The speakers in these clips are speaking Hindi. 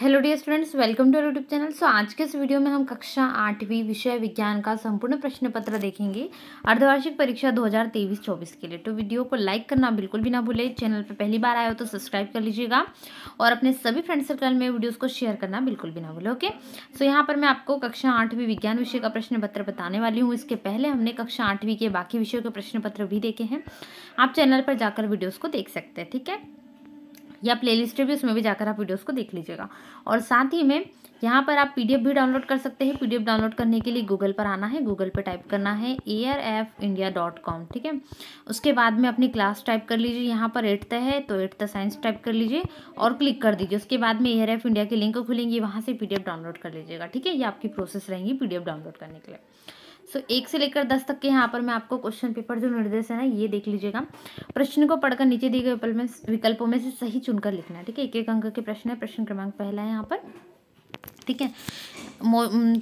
hello dear students welcome to YouTube channel so आज के इस वीडियो में हम कक्षा आठवीं विषय विज्ञान का संपूर्ण प्रश्न पत्र देखेंगे अर्धवार्षिक परीक्षा 2023-24 के लिए तो वीडियो को लाइक करना बिल्कुल भी ना भूले चैनल पर पहली बार आए हो तो सब्सक्राइब कर लीजिएगा और अपने सभी फ्रेंड सर्कल में वीडियोज़ को शेयर करना बिल्कुल भी ना भूले ओके सो so, यहाँ पर मैं आपको कक्षा आठवीं विज्ञान विषय का प्रश्न पत्र बताने वाली हूँ इसके पहले हमने कक्षा आठवीं के बाकी विषयों के प्रश्न पत्र भी देखे हैं आप चैनल पर जाकर वीडियोज़ को देख सकते हैं ठीक है या प्ले लिस्ट भी उसमें भी जाकर आप वीडियोस को देख लीजिएगा और साथ ही में यहाँ पर आप पीडीएफ भी डाउनलोड कर सकते हैं पीडीएफ डाउनलोड करने के लिए गूगल पर आना है गूगल पर टाइप करना है कॉम ठीक है उसके बाद में अपनी क्लास टाइप कर लीजिए यहाँ पर एट्थ है तो एट्थ साइंस टाइप कर लीजिए और क्लिक कर दीजिए उसके बाद में एयर एफ इंडिया की लिंक खुलेंगी वहाँ से पी डाउनलोड कर लीजिएगा ठीक है ये आपकी प्रोसेस रहेंगी पी डाउनलोड करने के लिए सो so, एक से लेकर दस तक के यहाँ पर मैं आपको क्वेश्चन पेपर जो निर्देश है ना ये देख लीजिएगा प्रश्न को पढ़कर नीचे दिए गए में विकल्पों में से सही चुनकर लिखना है ठीक है एक एक अंक के प्रश्न है प्रश्न क्रमांक पहला है यहाँ पर ठीक है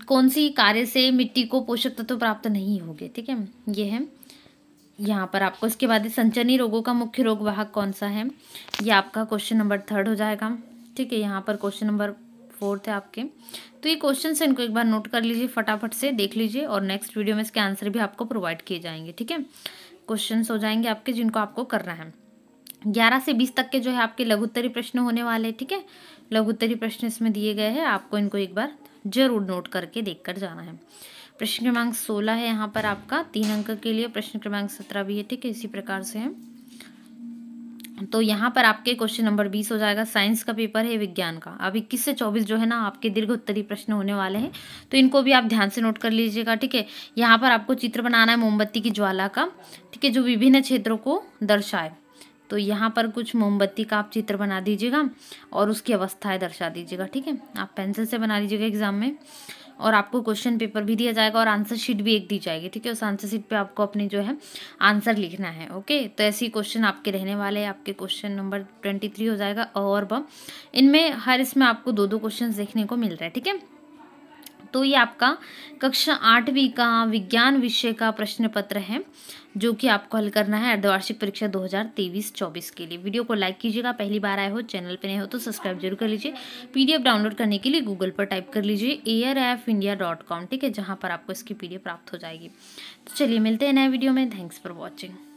कौन सी कार्य से मिट्टी को पोषक तत्व प्राप्त नहीं होंगे ठीक है ये है यहाँ पर आपको इसके बाद संचनी रोगों का मुख्य रोग वाहक कौन सा है ये आपका क्वेश्चन नंबर थर्ड हो जाएगा ठीक है यहाँ पर क्वेश्चन नंबर फोर्थ है आपके तो ये क्वेश्चन है इनको एक बार नोट कर लीजिए फटाफट से देख लीजिए और नेक्स्ट वीडियो में इसके आंसर भी आपको प्रोवाइड किए जाएंगे ठीक है क्वेश्चन हो जाएंगे आपके जिनको आपको करना है ग्यारह से बीस तक के जो है आपके लघुत्तरी प्रश्न होने वाले हैं ठीक है लघुत्तरी प्रश्न इसमें दिए गए हैं आपको इनको एक बार जरूर नोट करके देख कर जाना है प्रश्न क्रमांक सोलह है यहाँ पर आपका तीन अंक के लिए प्रश्न क्रमांक सत्रह भी है ठीक है इसी प्रकार से है तो यहाँ पर आपके क्वेश्चन नंबर बीस हो जाएगा साइंस का पेपर है विज्ञान का अब इक्कीस से चौबीस जो है ना आपके दीर्घ उत्तरी प्रश्न होने वाले हैं तो इनको भी आप ध्यान से नोट कर लीजिएगा ठीक है यहाँ पर आपको चित्र बनाना है मोमबत्ती की ज्वाला का ठीक है जो विभिन्न क्षेत्रों को दर्शाए तो यहाँ पर कुछ मोमबत्ती का आप चित्र बना दीजिएगा और उसकी अवस्थाएं दर्शा दीजिएगा ठीक है आप पेंसिल से बना लीजिएगा एग्जाम में और आपको क्वेश्चन पेपर भी दिया जाएगा और आंसर शीट भी एक दी जाएगी ठीक है उस आंसर शीट पे आपको अपनी जो है आंसर लिखना है ओके तो ऐसे ही क्वेश्चन आपके रहने वाले हैं आपके क्वेश्चन नंबर ट्वेंटी थ्री हो जाएगा और बम इनमें हर इसमें आपको दो दो क्वेश्चन देखने को मिल रहा है ठीक है तो ये आपका कक्षा आठवीं का विज्ञान विषय का प्रश्न पत्र है जो कि आपको हल करना है अर्धवार्षिक परीक्षा 2023-24 के लिए वीडियो को लाइक कीजिएगा पहली बार आए हो चैनल पर नए हो तो सब्सक्राइब जरूर कर लीजिए पीडीएफ डाउनलोड करने के लिए गूगल पर टाइप कर लीजिए air F India dot com ठीक है जहाँ पर आपको इसकी पीडीएफ प्राप्त हो जाएगी तो चलिए मिलते हैं नए वीडियो में थैंक्स फॉर वॉचिंग